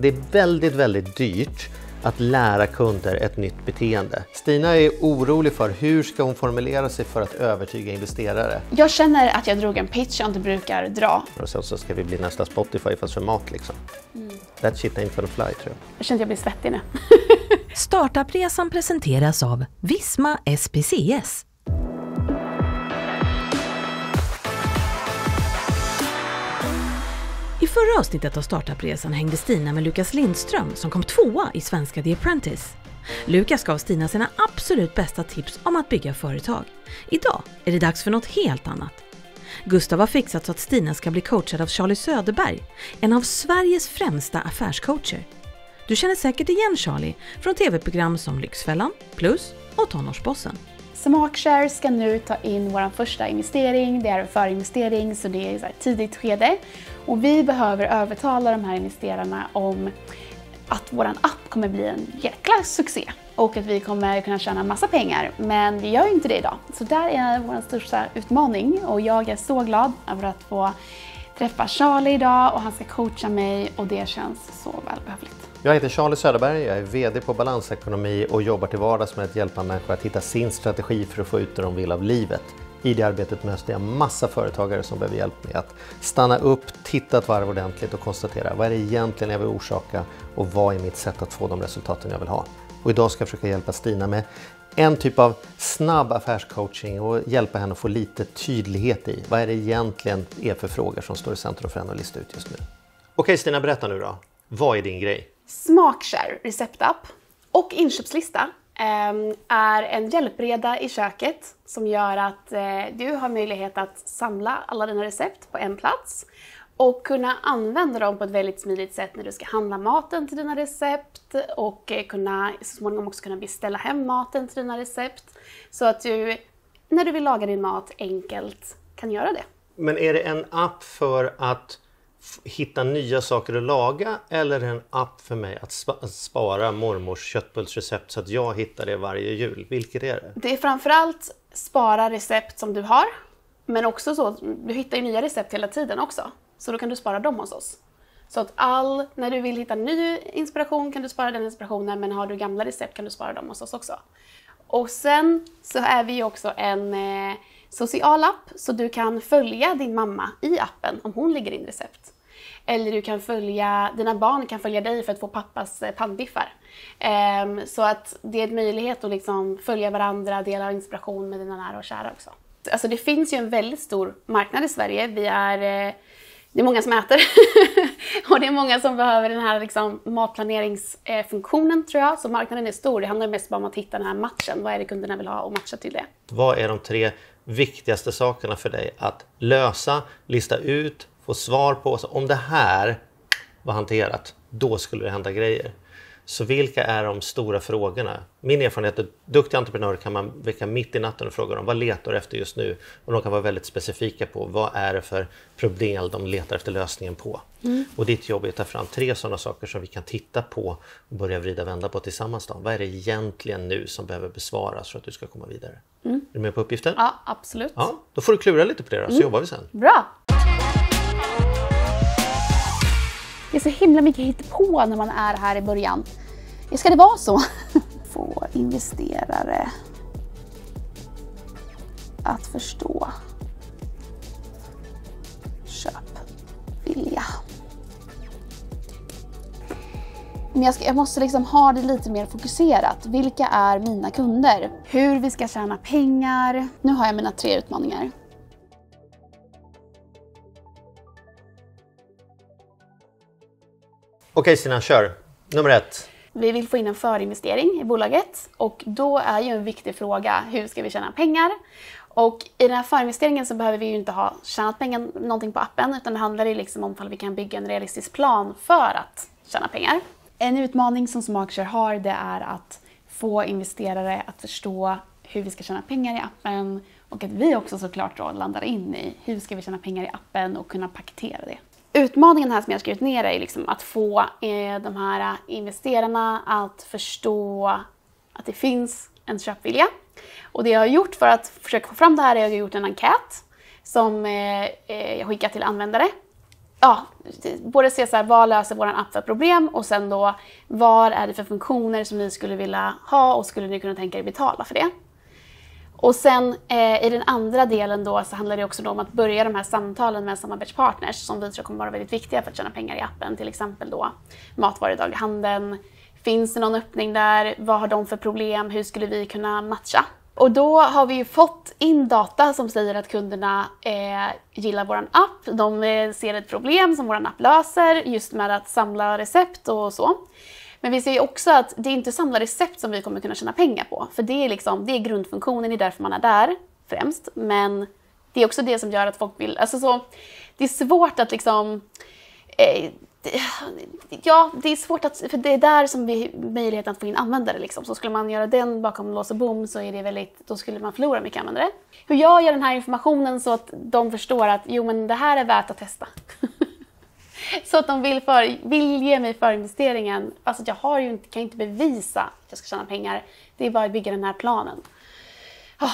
Det är väldigt, väldigt dyrt att lära kunder ett nytt beteende. Stina är orolig för hur ska hon formulera sig för att övertyga investerare. Jag känner att jag drog en pitch jag inte brukar dra. Och sen så ska vi bli nästa Spotify fast för mat liksom. Mm. That shit ain't gonna fly tror jag. Jag känner att jag blir svettig nu. Startupresan presenteras av Visma SPCS förra avsnittet av Startupresan hängde Stina med Lukas Lindström som kom tvåa i svenska The Apprentice. Lukas gav Stina sina absolut bästa tips om att bygga företag. Idag är det dags för något helt annat. Gustav har fixat så att Stina ska bli coachad av Charlie Söderberg, en av Sveriges främsta affärscoacher. Du känner säkert igen Charlie från tv-program som Lyxfällan, Plus och Tonårsbossen. Smakshare ska nu ta in vår första investering. Det är en förinvestering så det är ett tidigt skede. Och vi behöver övertala de här investerarna om att vår app kommer bli en jäkla succé och att vi kommer kunna tjäna massa pengar. Men vi gör ju inte det idag. Så där är vår största utmaning och jag är så glad över att få träffa Charlie idag och han ska coacha mig och det känns så välbehövligt. Jag heter Charlie Söderberg, jag är VD på Balansekonomi och jobbar till vardags med att hjälpa människor att hitta sin strategi för att få ut det de vill av livet. I det arbetet möter jag massa företagare som behöver hjälp med att stanna upp, titta ett varv ordentligt och konstatera vad är det egentligen jag vill orsaka och vad är mitt sätt att få de resultaten jag vill ha. Och idag ska jag försöka hjälpa Stina med en typ av snabb affärscoaching och hjälpa henne att få lite tydlighet i vad är det egentligen är för frågor som står i centrum för henne att lista ut just nu. Okej Stina, berätta nu då. Vad är din grej? Smakshare receptapp och inköpslista ehm, är en hjälpreda i köket som gör att eh, du har möjlighet att samla alla dina recept på en plats och kunna använda dem på ett väldigt smidigt sätt när du ska handla maten till dina recept och eh, kunna, så småningom också kunna beställa hem maten till dina recept. Så att du, när du vill laga din mat, enkelt kan göra det. Men är det en app för att hitta nya saker att laga eller en app för mig att spara mormors köttbullsrecept så att jag hittar det varje jul? Vilket är det? Det är framförallt spara recept som du har, men också så, du hittar ju nya recept hela tiden också, så då kan du spara dem hos oss. Så att all, när du vill hitta ny inspiration kan du spara den inspirationen, men har du gamla recept kan du spara dem hos oss också. Och sen så är vi ju också en eh, social app, så du kan följa din mamma i appen om hon lägger in recept. Eller du kan följa, dina barn kan följa dig för att få pappas eh, pannbiffar. Um, så att det är en möjlighet att liksom följa varandra, dela inspiration med dina nära och kära också. Alltså det finns ju en väldigt stor marknad i Sverige. Vi är, eh, det är många som äter och det är många som behöver den här liksom matplaneringsfunktionen tror jag. Så marknaden är stor. Det handlar mest bara om att hitta den här matchen. Vad är det kunderna vill ha och matcha till det. Vad är de tre viktigaste sakerna för dig att lösa, lista ut få svar på. Så om det här var hanterat, då skulle det hända grejer. Så vilka är de stora frågorna? Min erfarenhet är att duktiga entreprenörer kan man väcka mitt i natten och fråga dem vad letar du efter just nu? Och de kan vara väldigt specifika på vad är det för problem de letar efter lösningen på? Mm. Och ditt jobb är att ta fram tre sådana saker som vi kan titta på och börja vrida och vända på tillsammans. Då. Vad är det egentligen nu som behöver besvaras för att du ska komma vidare? Mm. Är du med på uppgiften? Ja, absolut. Ja, då får du klura lite på det då, så mm. jobbar vi sen. Bra! Det är så himla mycket på när man är här i början. Ska det vara så? Få investerare att förstå köpvilja. Men jag, ska, jag, måste liksom ha det lite mer fokuserat. Vilka är mina kunder? Hur vi ska tjäna pengar? Nu har jag mina tre utmaningar. Okej Stina, kör! Nummer ett. Vi vill få in en förinvestering i bolaget och då är ju en viktig fråga hur ska vi tjäna pengar? Och i den här förinvesteringen så behöver vi ju inte ha tjänat pengar någonting på appen utan det handlar ju liksom om ifall vi kan bygga en realistisk plan för att tjäna pengar. En utmaning som Smakshare har det är att få investerare att förstå hur vi ska tjäna pengar i appen och att vi också såklart då landar in i hur ska vi tjäna pengar i appen och kunna paketera det utmaningen här som jag skrivit ner är liksom att få eh, de här eh, investerarna att förstå att det finns en köpvilja. Och det jag har gjort för att försöka få fram det här är att jag har gjort en enkät som eh, eh jag skickat till användare. Ja, både se så här, vad löser vår app för problem och sen då vad är det för funktioner som ni skulle vilja ha och skulle ni kunna tänka er betala för det. Och sen eh, i den andra delen då så handlar det också om att börja de här samtalen med samarbetspartners som vi tror kommer vara väldigt viktiga för att tjäna pengar i appen. Till exempel då matvarudaghandeln. Finns det någon öppning där? Vad har de för problem? Hur skulle vi kunna matcha? Och då har vi ju fått in data som säger att kunderna eh, gillar vår app. De eh, ser ett problem som vår app löser just med att samla recept och så. Men vi ser också att det är inte samla recept som vi kommer kunna tjäna pengar på. För det är, liksom, det är grundfunktionen, det är därför man är där främst. Men det är också det som gör att folk vill... Alltså så, det är svårt att liksom... Eh, ja, det är svårt att... För det är där som vi möjligheten att få in användare. Liksom. Så skulle man göra den bakom lås och bom så är det väldigt, då skulle man förlora mycket användare. Hur jag gör den här informationen så att de förstår att jo men det här är värt att testa. så att de vill, för, vill ge mig förinvesteringen fast alltså, jag har ju inte, kan inte bevisa att jag ska tjäna pengar. Det är bara att bygga den här planen. Ah,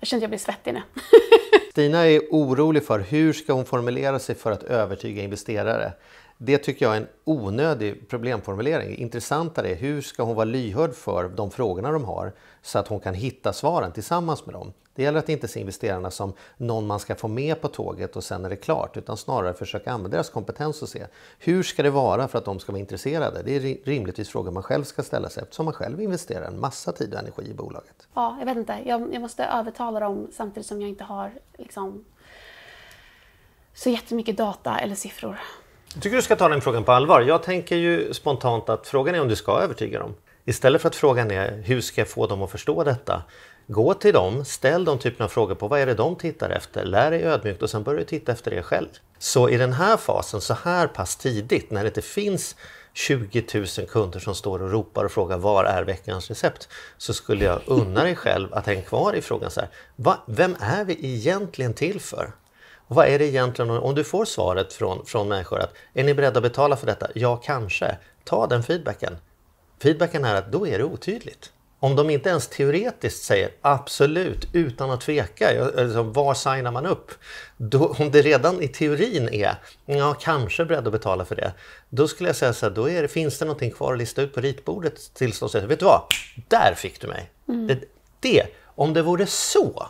jag känner att jag blir svettig nu. Stina är orolig för hur ska hon formulera sig för att övertyga investerare. Det tycker jag är en onödig problemformulering. Intressantare är hur ska hon vara lyhörd för de frågorna de har så att hon kan hitta svaren tillsammans med dem. Det gäller att inte se investerarna som någon man ska få med på tåget och sen är det klart utan snarare försöka använda deras kompetens och se hur ska det vara för att de ska vara intresserade. Det är rimligtvis frågor man själv ska ställa sig eftersom man själv investerar en massa tid och energi i bolaget. Ja, jag vet inte. Jag, jag måste övertala dem samtidigt som jag inte har liksom, så jättemycket data eller siffror. Jag tycker du ska ta den frågan på allvar. Jag tänker ju spontant att frågan är om du ska övertyga dem. Istället för att frågan är hur ska jag få dem att förstå detta? Gå till dem, ställ de typen av frågor på vad är det de tittar efter, lär dig ödmjukt och sen börjar du titta efter det själv. Så i den här fasen, så här pass tidigt, när det inte finns 20 000 kunder som står och ropar och frågar var är veckans recept? Så skulle jag unna dig själv att hänga kvar i frågan så här, va, vem är vi egentligen till för? Vad är det egentligen, om du får svaret från, från människor att är ni beredda att betala för detta? Ja, kanske. Ta den feedbacken. Feedbacken är att då är det otydligt. Om de inte ens teoretiskt säger absolut, utan att tveka, eh, alltså, var signar man upp? Då, om det redan i teorin är, ja kanske beredd att betala för det, då skulle jag säga så här, då det, finns det någonting kvar att lista ut på ritbordet tills de säger, vet du vad, där fick du mig. Mm. Det, det, om det vore så,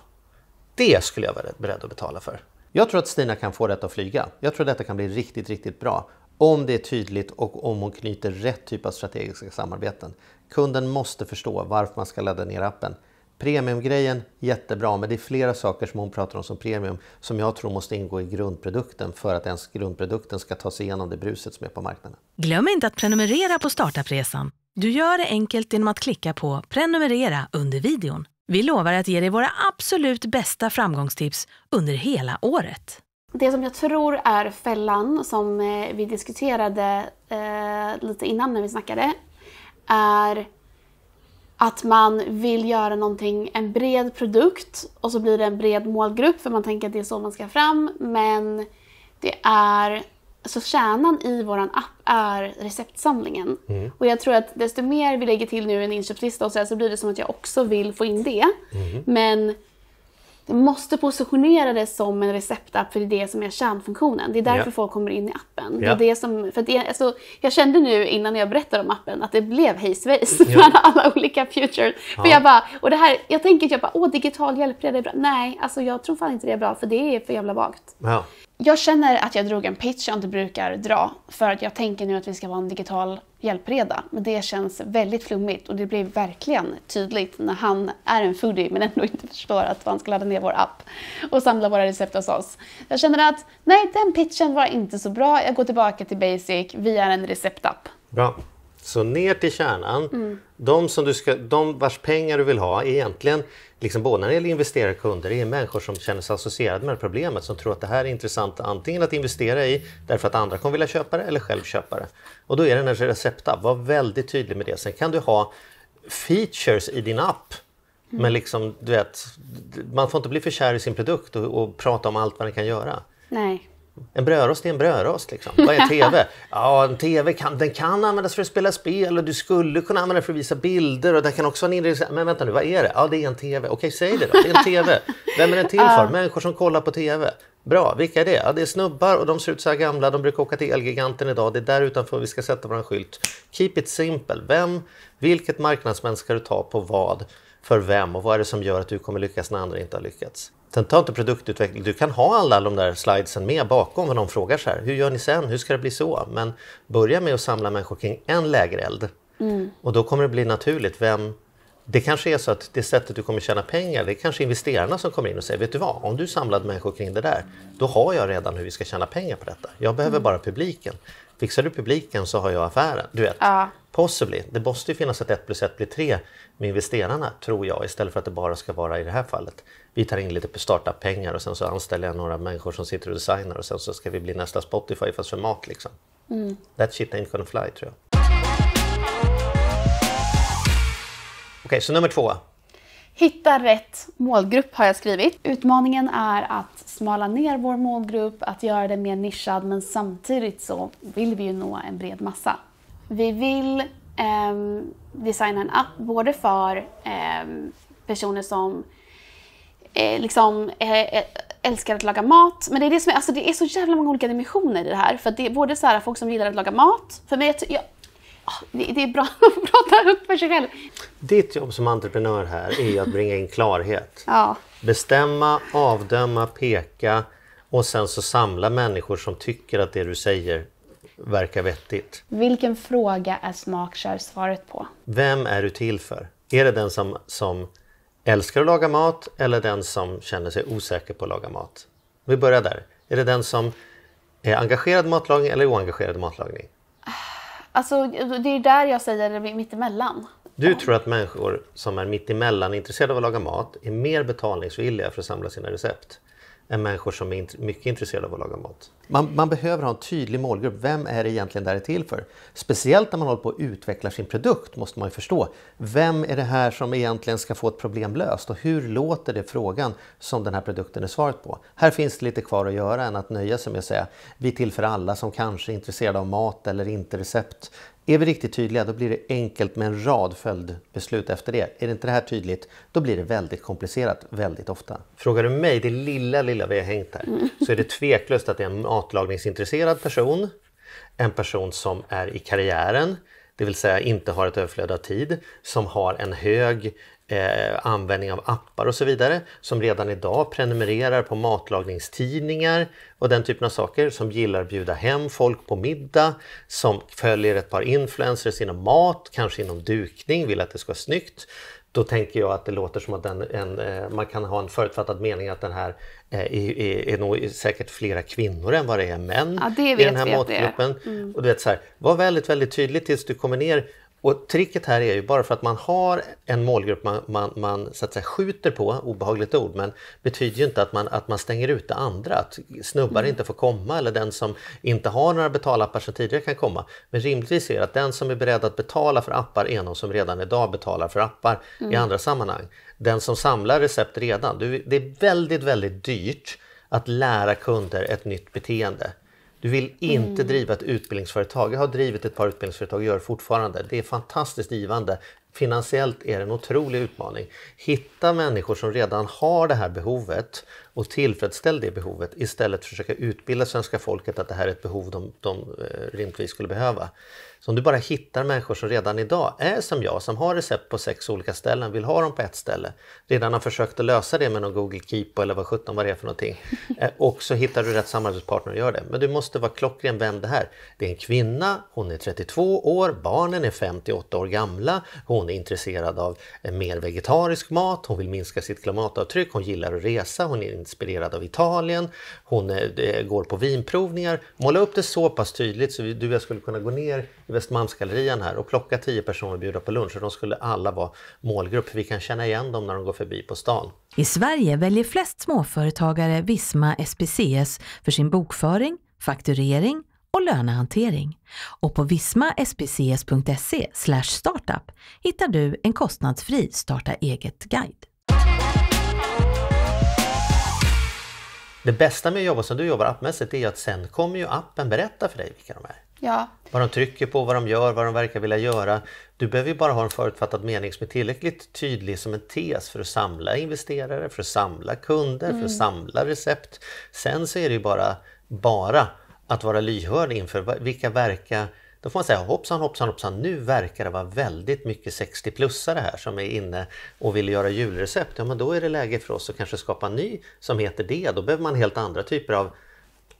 det skulle jag vara beredd att betala för. Jag tror att Stina kan få detta att flyga. Jag tror att detta kan bli riktigt, riktigt bra. Om det är tydligt och om hon knyter rätt typ av strategiska samarbeten. Kunden måste förstå varför man ska ladda ner appen. Premiumgrejen, jättebra, men det är flera saker som hon pratar om som premium som jag tror måste ingå i grundprodukten för att ens grundprodukten ska ta sig igenom det bruset som är på marknaden. Glöm inte att prenumerera på Startupresan. Du gör det enkelt genom att klicka på prenumerera under videon. Vi lovar att ge dig våra absolut bästa framgångstips under hela året. Det som jag tror är fällan som eh, vi diskuterade eh, lite innan när vi snackade är att man vill göra någonting, en bred produkt och så blir det en bred målgrupp för man tänker att det är så man ska fram men det är alltså kärnan i vår app är receptsamlingen. Mm. Och jag tror att desto mer vi lägger till nu en inköpslista och så, här, så blir det som att jag också vill få in det. Mm. Men jag måste positionera det som en receptapp för det är det som är kärnfunktionen. Det är därför yeah. folk kommer in i appen. Yeah. Det är det som, för det, alltså, jag kände nu innan jag berättade om appen att det blev hejsvejs yeah. mellan alla olika future. Ja. För jag, bara, och det här, jag tänker att typ jag bara, åh digital hjälpreda är bra. Nej, alltså, jag tror fan inte det är bra för det är för jävla vagt. Ja. Jag känner att jag drog en pitch jag inte brukar dra för att jag tänker nu att vi ska vara en digital hjälpreda. Men det känns väldigt flummigt och det blir verkligen tydligt när han är en foodie men ändå inte förstår att han ska ladda ner vår app och samla våra recept hos oss. Jag känner att nej, den pitchen var inte så bra. Jag går tillbaka till basic. Vi är en receptapp. Bra. Så ner till kärnan. Mm. De, som du ska, de vars pengar du vill ha är egentligen, liksom både när det gäller investerare och kunder, är människor som känner sig associerade med det problemet, som tror att det här är intressant antingen att investera i därför att andra kommer vilja köpa det eller själv köpa det. Och då är den här receptapp, var väldigt tydlig med det. Sen kan du ha features i din app Mm. Men liksom, du vet, man får inte bli för kär i sin produkt och, och prata om allt vad den kan göra. Nej. En brödrost är en brödrost. Liksom. Vad är en TV? Ja, en TV kan, den kan användas för att spela spel och du skulle kunna använda den för att visa bilder. Och den kan också vara en Men vänta nu, vad är det? Ja, det är en TV. Okej, säg det då. Det är en TV. Vem är den till för? Ah. Människor som kollar på TV. Bra, vilka är det? Ja, det är snubbar och de ser ut så här gamla. De brukar åka till Elgiganten idag. Det är där utanför vi ska sätta vår skylt. Keep it simple. Vem, vilket marknadsmän ska du ta på vad? För vem? Och vad är det som gör att du kommer lyckas när andra inte har lyckats? Sen tar inte produktutveckling, du kan ha alla de där slidesen med bakom när någon frågar så här. Hur gör ni sen? Hur ska det bli så? Men börja med att samla människor kring en lägereld. Mm. Och då kommer det bli naturligt. Vem, det kanske är så att det sättet du kommer tjäna pengar, det är kanske investerarna som kommer in och säger, vet du vad, om du samlade människor kring det där, då har jag redan hur vi ska tjäna pengar på detta. Jag behöver mm. bara publiken fixar du publiken så har jag affären. Du vet, ja. possibly. Det måste ju finnas ett 1 plus 1 blir 3 med investerarna tror jag istället för att det bara ska vara i det här fallet. Vi tar in lite startup-pengar och sen så anställer jag några människor som sitter och designar och sen så ska vi bli nästa Spotify fast för mat liksom. Mm. That shit ain't gonna fly tror jag. Okej, okay, så nummer två. Hitta rätt målgrupp har jag skrivit. Utmaningen är att smala ner vår målgrupp, att göra den mer nischad men samtidigt så vill vi ju nå en bred massa. Vi vill eh, designa en app både för eh, personer som eh, liksom eh, eh, älskar att laga mat. Men det är, det, som är, alltså det är så jävla många olika dimensioner i det här. För det är både så här, folk som gillar att laga mat. För mig, jag, Ah, det är bra att prata upp för sig själv. Ditt jobb som entreprenör här är att bringa in klarhet. Ja. Bestämma, avdöma, peka och sen så samla människor som tycker att det du säger verkar vettigt. Vilken fråga är smakkär svaret på? Vem är du till för? Är det den som, som älskar att laga mat eller den som känner sig osäker på att laga mat? Vi börjar där. Är det den som är engagerad i matlagning eller oengagerad i matlagning? Alltså, det är där jag säger mittemellan. Du tror att människor som är mittemellan intresserade av att laga mat är mer betalningsvilliga för att samla sina recept än människor som är int mycket intresserade av att laga mat. Man, man, behöver ha en tydlig målgrupp. Vem är det egentligen det här är till för? Speciellt när man håller på att utveckla sin produkt måste man ju förstå. Vem är det här som egentligen ska få ett problem löst och hur låter det frågan som den här produkten är svaret på? Här finns det lite kvar att göra än att nöja sig med att säga vi är till för alla som kanske är intresserade av mat eller inte recept är vi riktigt tydliga då blir det enkelt med en rad följdbeslut efter det. Är det inte det här tydligt då blir det väldigt komplicerat väldigt ofta. Frågar du mig, det lilla lilla vi har hängt här, så är det tveklöst att det är en matlagningsintresserad person, en person som är i karriären, det vill säga inte har ett överflöd av tid, som har en hög eh, användning av appar och så vidare som redan idag prenumererar på matlagningstidningar och den typen av saker som gillar att bjuda hem folk på middag, som följer ett par influencers inom mat, kanske inom dukning, vill att det ska vara snyggt då tänker jag att det låter som att den, en, eh, man kan ha en förutfattad mening att den här eh, är, är, är nog säkert flera kvinnor än vad det är män ja, det i den här matgruppen. Mm. Och du vet så här, var väldigt, väldigt tydlig tills du kommer ner och tricket här är ju bara för att man har en målgrupp man, man, man så att säga, skjuter på, obehagligt ord, men betyder ju inte att man, att man stänger ute andra, att snubbar mm. inte får komma eller den som inte har några betalappar sedan tidigare kan komma. Men rimligtvis är det att den som är beredd att betala för appar är någon som redan idag betalar för appar mm. i andra sammanhang. Den som samlar recept redan, det är väldigt, väldigt dyrt att lära kunder ett nytt beteende. Du vill inte mm. driva ett utbildningsföretag. Jag har drivit ett par utbildningsföretag och gör fortfarande. Det är fantastiskt givande finansiellt är det en otrolig utmaning. Hitta människor som redan har det här behovet och tillfredsställ det behovet istället för att försöka utbilda svenska folket att det här är ett behov de, de eh, rimligtvis skulle behöva. Så om du bara hittar människor som redan idag är som jag, som har recept på sex olika ställen, vill ha dem på ett ställe, redan har försökt att lösa det med någon Google Keep eller vad sjutton vad det är för någonting. Eh, och så hittar du rätt samarbetspartner och gör det. Men du måste vara klockren vem det här Det är en kvinna, hon är 32 år, barnen är 58 år gamla, hon hon är intresserad av mer vegetarisk mat, hon vill minska sitt klimatavtryck, hon gillar att resa, hon är inspirerad av Italien, hon eh, eh, går på vinprovningar. Måla upp det så pass tydligt så du och jag skulle kunna gå ner i Västermalmsgallerian här och plocka tio personer och bjuda på lunch och de skulle alla vara målgrupp, för vi kan känna igen dem när de går förbi på stan. I Sverige väljer flest småföretagare Visma SPCS för sin bokföring, fakturering och lönehantering. Och på vismaspcs.se startup hittar du en kostnadsfri starta eget-guide. Det bästa med att jobba som du jobbar appmässigt är att sen kommer ju appen berätta för dig vilka de är. Ja. Vad de trycker på, vad de gör, vad de verkar vilja göra. Du behöver bara ha en förutfattad mening som är tillräckligt tydlig som en tes för att samla investerare, för att samla kunder, mm. för att mm. samla recept. Sen så är det ju bara, bara att vara lyhörd inför vilka verkar då får man säga hoppsan hoppsan hoppsan nu verkar det vara väldigt mycket 60-plussare här som är inne och vill göra julrecept. Ja men då är det läge för oss att kanske skapa en ny som heter det. Då behöver man helt andra typer av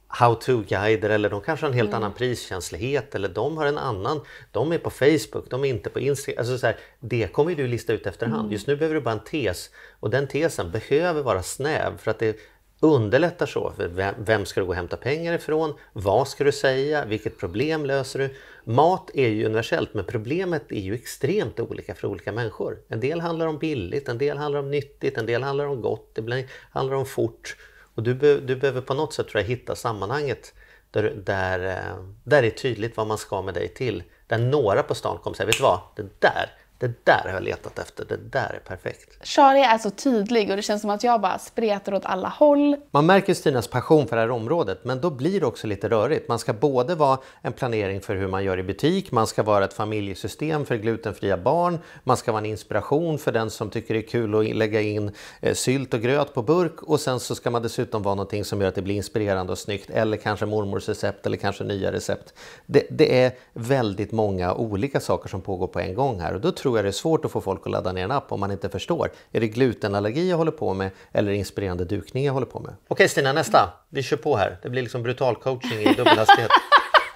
how to-guider eller de kanske har en helt mm. annan priskänslighet eller de har en annan, de är på Facebook, de är inte på Instagram. Alltså så här, det kommer du lista ut efterhand. Mm. Just nu behöver du bara en tes och den tesen behöver vara snäv för att det underlättar så. Vem ska du gå och hämta pengar ifrån? Vad ska du säga? Vilket problem löser du? Mat är ju universellt men problemet är ju extremt olika för olika människor. En del handlar om billigt, en del handlar om nyttigt, en del handlar om gott, ibland del handlar om fort. Och du, be du behöver på något sätt tror jag, hitta sammanhanget där, där, eh, där det är tydligt vad man ska med dig till. Där några på stan kommer säga, vet du vad? Det där det där har jag letat efter, det där är perfekt. Charlie är så tydlig och det känns som att jag bara spretar åt alla håll. Man märker Stinas passion för det här området men då blir det också lite rörigt. Man ska både vara en planering för hur man gör i butik, man ska vara ett familjesystem för glutenfria barn, man ska vara en inspiration för den som tycker det är kul att lägga in eh, sylt och gröt på burk och sen så ska man dessutom vara någonting som gör att det blir inspirerande och snyggt eller kanske mormors recept eller kanske nya recept. Det, det är väldigt många olika saker som pågår på en gång här och då tror jag det är svårt att få folk att ladda ner en app om man inte förstår. Är det glutenallergi jag håller på med eller inspirerande dukning jag håller på med? Okej Stina, nästa. Vi kör på här. Det blir liksom brutal coaching i dubbelhastighet.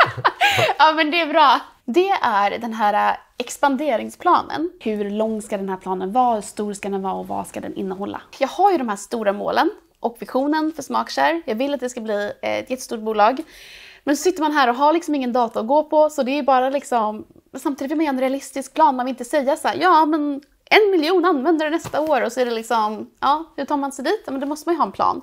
ja, men det är bra. Det är den här äh, expanderingsplanen. Hur lång ska den här planen vara? Hur stor ska den vara och vad ska den innehålla? Jag har ju de här stora målen och visionen för Smakshare. Jag vill att det ska bli äh, ett jättestort bolag. Men så sitter man här och har liksom ingen data att gå på så det är bara liksom men samtidigt vill man göra en realistisk plan. Man vill inte säga så här, ja men en miljon användare nästa år och så är det liksom, ja hur tar man sig dit? Ja, men då måste man ju ha en plan.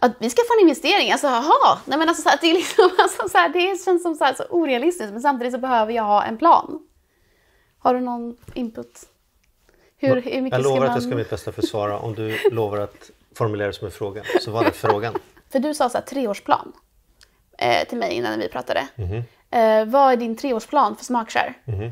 Ja, vi ska få en investering, alltså jaha! Nej men alltså, så här, det, är liksom, alltså, så här, det känns som så, här, så orealistiskt men samtidigt så behöver jag ha en plan. Har du någon input? Hur, hur mycket jag lovar man... att jag ska göra mitt bästa för att svara om du lovar att formulera det som en fråga. Så vad är frågan? För du sa så här, treårsplan eh, till mig innan vi pratade. Mm -hmm. Eh, vad är din treårsplan för smakkär? Mm.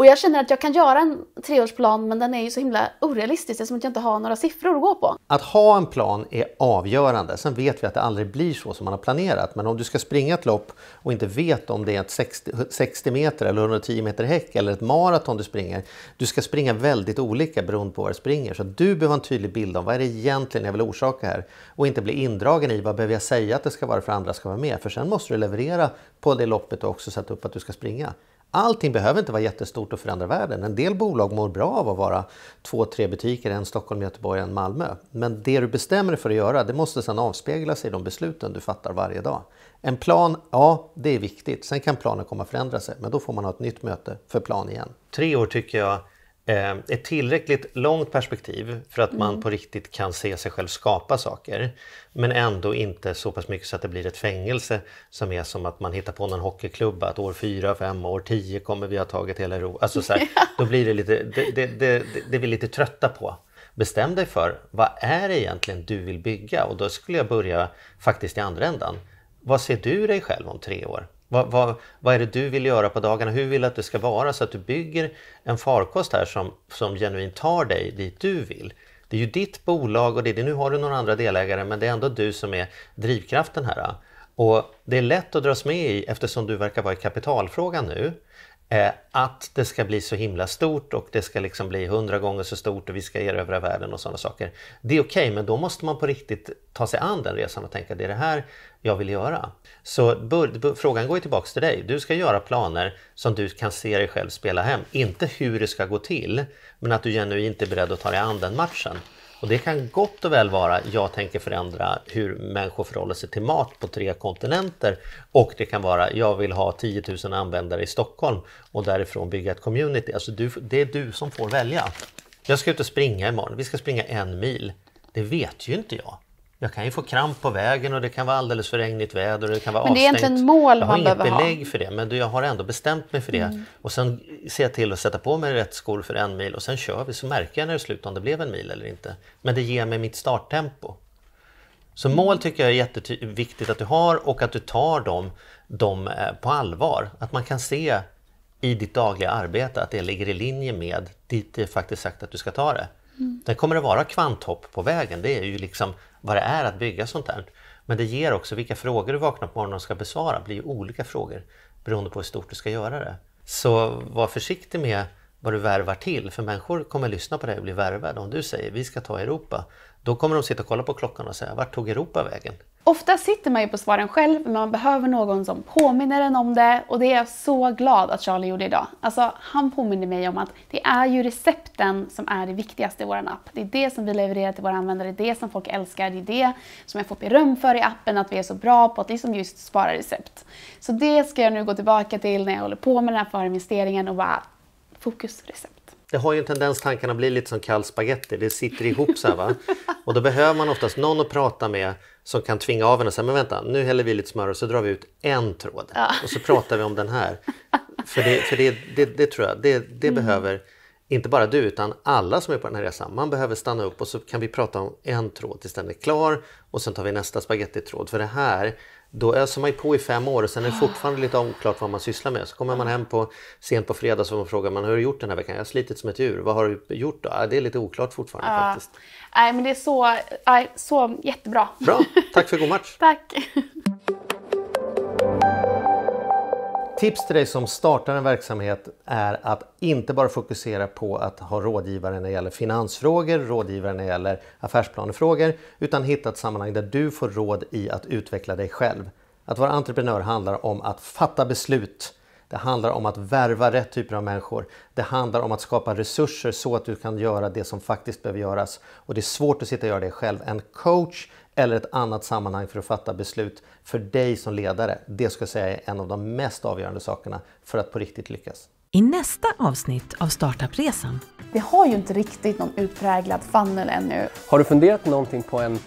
Och jag känner att jag kan göra en treårsplan men den är ju så himla orealistisk eftersom jag inte har några siffror att gå på. Att ha en plan är avgörande. Sen vet vi att det aldrig blir så som man har planerat. Men om du ska springa ett lopp och inte vet om det är ett 60, meter eller 110 meter häck eller ett maraton du springer. Du ska springa väldigt olika beroende på vad du springer. Så du behöver en tydlig bild om vad är det egentligen jag vill orsaka här och inte bli indragen i vad behöver jag säga att det ska vara för andra ska vara med. För sen måste du leverera på det loppet och också sätta upp att du ska springa. Allting behöver inte vara jättestort och förändra världen. En del bolag mår bra av att vara två, tre butiker, en Stockholm, Göteborg, en Malmö. Men det du bestämmer dig för att göra, det måste sedan avspegla sig i de besluten du fattar varje dag. En plan, ja, det är viktigt. Sen kan planen komma att förändra sig, men då får man ha ett nytt möte för plan igen. Tre år tycker jag Eh, ett tillräckligt långt perspektiv för att man mm. på riktigt kan se sig själv skapa saker. Men ändå inte så pass mycket så att det blir ett fängelse som är som att man hittar på någon hockeyklubba att år fyra, fem, år tio kommer vi ha tagit hela Europa. Alltså då blir det lite, det, det, det, det är vi lite trötta på. Bestäm dig för vad är det egentligen du vill bygga och då skulle jag börja faktiskt i andra ändan. Vad ser du dig själv om tre år? Vad, vad, vad är det du vill göra på dagarna? Hur vill du att det ska vara? Så att du bygger en farkost här som, som genuint tar dig dit du vill. Det är ju ditt bolag och det, det, nu har du några andra delägare men det är ändå du som är drivkraften här. Och det är lätt att dras med i eftersom du verkar vara i kapitalfrågan nu. Eh, att det ska bli så himla stort och det ska liksom bli hundra gånger så stort och vi ska erövra världen och sådana saker. Det är okej, okay, men då måste man på riktigt ta sig an den resan och tänka det är det här jag vill göra. Så frågan går ju tillbaks till dig. Du ska göra planer som du kan se dig själv spela hem. Inte hur det ska gå till, men att du genuint är beredd att ta dig an den matchen. Och det kan gott och väl vara, jag tänker förändra hur människor förhåller sig till mat på tre kontinenter. Och det kan vara, jag vill ha 10 000 användare i Stockholm och därifrån bygga ett community. Alltså du, det är du som får välja. Jag ska ut och springa imorgon, vi ska springa en mil. Det vet ju inte jag. Jag kan ju få kramp på vägen och det kan vara alldeles för regnigt väder och det kan vara men det är avstängt. Egentligen mål man behöver ha? jag har inget belägg ha. för det men jag har ändå bestämt mig för det. Mm. Och sen ser jag till att sätta på mig rätt skor för en mil och sen kör vi så märker jag när det slutar om det blev en mil eller inte. Men det ger mig mitt starttempo. Så mm. mål tycker jag är jätteviktigt att du har och att du tar dem, dem eh, på allvar. Att man kan se i ditt dagliga arbete att det ligger i linje med dit det är faktiskt sagt att du ska ta det. Mm. Sen kommer det vara kvanthopp på vägen, det är ju liksom vad det är att bygga sånt här. Men det ger också vilka frågor du vaknar på morgonen och ska besvara blir ju olika frågor beroende på hur stort du ska göra det. Så var försiktig med vad du värvar till, för människor kommer lyssna på dig och bli värvade. Om du säger vi ska ta Europa, då kommer de sitta och kolla på klockan och säga, vart tog Europa vägen? Ofta sitter man ju på svaren själv, men man behöver någon som påminner en om det och det är jag så glad att Charlie gjorde idag. Alltså, han påminner mig om att det är ju recepten som är det viktigaste i vår app. Det är det som vi levererar till våra användare, det är det som folk älskar, det är det som jag får beröm för i appen, att vi är så bra på att liksom just spara recept. Så det ska jag nu gå tillbaka till när jag håller på med den här förinvesteringen och bara fokus recept det har ju en tendens tankarna blir lite som kall spagetti, det sitter ihop så här va. Och då behöver man oftast någon att prata med som kan tvinga av en och säga men vänta, nu häller vi lite smör och så drar vi ut en tråd ja. och så pratar vi om den här. För det, för det, det, det tror jag, det, det mm. behöver inte bara du utan alla som är på den här resan, man behöver stanna upp och så kan vi prata om en tråd tills den är klar och sen tar vi nästa spagettitråd. För det här, då öser man ju på i fem år och sen är det fortfarande lite oklart vad man sysslar med. Så kommer man hem på, sent på fredag så frågar man hur har du gjort den här veckan? Jag har slitit som ett djur. Vad har du gjort då? Det är lite oklart fortfarande ja. faktiskt. Nej men det är så, så jättebra. Bra, tack för god match. tack tips till dig som startar en verksamhet är att inte bara fokusera på att ha rådgivare när det gäller finansfrågor, rådgivare när det gäller affärsplanefrågor, utan hitta ett sammanhang där du får råd i att utveckla dig själv. Att vara entreprenör handlar om att fatta beslut. Det handlar om att värva rätt typer av människor. Det handlar om att skapa resurser så att du kan göra det som faktiskt behöver göras. Och det är svårt att sitta och göra det själv. En coach eller ett annat sammanhang för att fatta beslut för dig som ledare, det ska jag säga är en av de mest avgörande sakerna för att på riktigt lyckas. I nästa avsnitt av Startupresan vi har ju inte riktigt någon utpräglad funnel ännu. Har du funderat någonting på en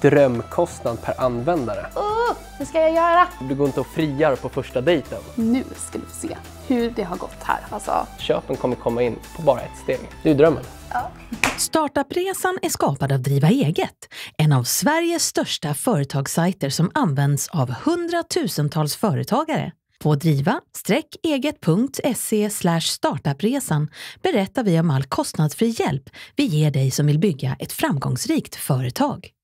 drömkostnad per användare? Oh, det ska jag göra! Du går inte och friar på första dejten. Nu ska du se hur det har gått här. Alltså. Köpen kommer komma in på bara ett steg. Det är ju drömmen. Ja. Startupresan är skapad av Driva eget, en av Sveriges största företagssajter som används av hundratusentals företagare. På driva-eget.se startupresan berättar vi om all kostnadsfri hjälp vi ger dig som vill bygga ett framgångsrikt företag.